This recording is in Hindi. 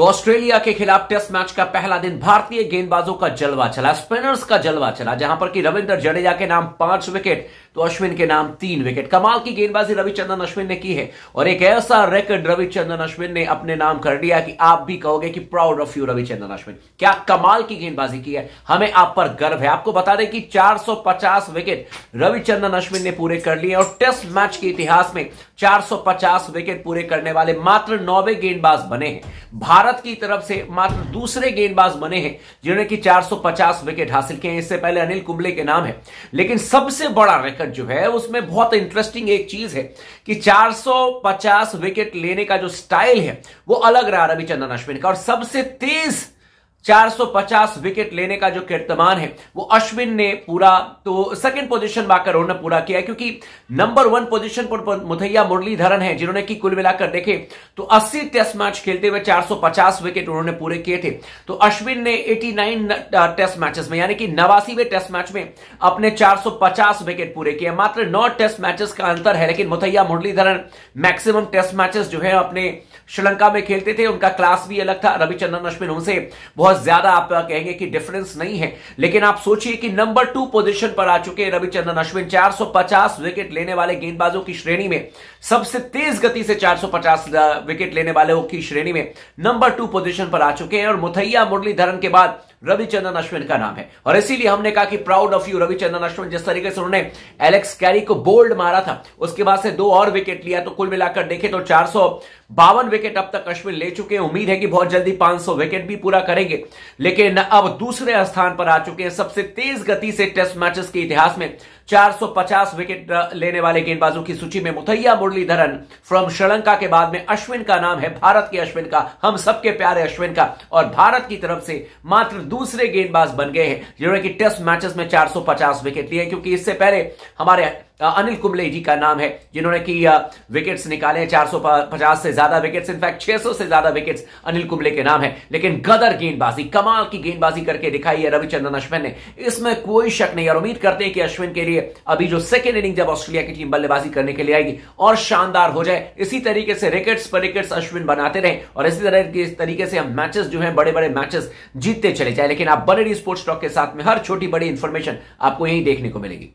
तो ऑस्ट्रेलिया के खिलाफ टेस्ट मैच का पहला दिन भारतीय गेंदबाजों का जलवा चला स्पिनर्स का जलवा चला जहां पर कि रविंद्र जडेजा के नाम पांच विकेट तो अश्विन के नाम तीन विकेट कमाल की गेंदबाजी रविचंद्रन अश्विन ने की है और एक ऐसा रिकॉर्ड रविचंद्रन अश्विन ने अपने नाम कर दिया कि आप भी कहोगे कि proud of you Ravichandran Ashwin क्या कमाल की गेंदबाजी की है हमें आप पर गर्व है आपको बता दें कि पचास विकेट रविचंद्रन अश्विन ने पूरे कर लिए और टेस्ट मैच के इतिहास में पचास विकेट पूरे करने वाले मात्र नौवे गेंदबाज बने हैं भारत भारत की तरफ से मात्र दूसरे गेंदबाज बने हैं जिन्होंने कि 450 विकेट हासिल किए हैं इससे पहले अनिल कुंबले के नाम है लेकिन सबसे बड़ा रिकॉर्ड जो है उसमें बहुत इंटरेस्टिंग एक चीज है कि 450 विकेट लेने का जो स्टाइल है वो अलग रहा रविचंद्रन अश्विन का और सबसे तेज 450 विकेट लेने का जो कीर्तमान है वो अश्विन ने पूरा तो सेकंड पोजीशन बाकर उन्होंने पूरा किया क्योंकि नंबर वन पोजीशन पर मुथैया मुरलीधरन है जिन्होंने की कुल मिलाकर देखे तो 80 टेस्ट मैच खेलते हुए 450 विकेट उन्होंने पूरे किए थे तो अश्विन ने 89 टेस्ट मैचेस में यानी कि नवासीवे टेस्ट मैच में अपने चार विकेट पूरे किए मात्र नौ टेस्ट मैचेस का अंतर है लेकिन Muttiah Muralitharan maximum test matches जो है अपने श्रीलंका में खेलते थे उनका क्लास भी अलग था रविचंद्रन अश्विन उनसे बहुत बहुत ज्यादा आप कहेंगे कि डिफरेंस नहीं है लेकिन आप सोचिए कि नंबर टू पोजीशन पर आ चुके रविचंद्रन अश्विन 450 विकेट लेने वाले गेंदबाजों की श्रेणी में सबसे तेज गति से 450 विकेट लेने वाले की श्रेणी में नंबर टू पोजीशन पर आ चुके हैं और मुथैया मुरलीधरन के बाद रविचंद्रन अश्विन का नाम है और इसीलिए हमने कहा कि proud of you Ravichandran Ashwin जिस तरीके से उन्होंने एलेक्स कैरी को बोल्ड मारा था उसके बाद से दो और विकेट लिया तो कुल मिलाकर देखे तो चार विकेट अब तक अश्विन ले चुके हैं उम्मीद है कि बहुत जल्दी 500 विकेट भी पूरा करेंगे लेकिन अब दूसरे स्थान पर आ चुके हैं सबसे तेज गति से टेस्ट मैचेस के इतिहास में 450 विकेट लेने वाले गेंदबाजों की सूची में मुथैया मुरलीधरन फ्रॉम श्रीलंका के बाद में अश्विन का नाम है भारत के अश्विन का हम सबके प्यारे अश्विन का और भारत की तरफ से मात्र दूसरे गेंदबाज बन गए हैं जिन्होंने कि टेस्ट मैचेस में 450 विकेट लिए क्योंकि इससे पहले हमारे अनिल कुंबले जी का नाम है जिन्होंने की विकेट्स निकाले पचास से ज्यादा विकेट्स इनफैक्ट 600 से ज्यादा विकेट्स अनिल कुंबले के नाम है लेकिन गदर गेंदबाजी कमाल की गेंदबाजी करके दिखाई है रविचंद्रन अश्विन ने इसमें कोई शक नहीं और उम्मीद करते हैं कि अश्विन के लिए अभी जो सेकेंड इनिंग जब ऑस्ट्रेलिया की टीम बल्लेबाजी करने के लिए आएगी और शानदार हो जाए इसी तरीके से रिकेट्स पर रिकेट्स अश्विन बनाते रहे और इसी तरह इस तरीके से हम मैचेस जो है बड़े बड़े मैचेस जीतते चले जाए लेकिन आप बने स्पोर्ट्स टॉक के साथ में हर छोटी बड़ी इंफॉर्मेशन आपको यही देखने को मिलेगी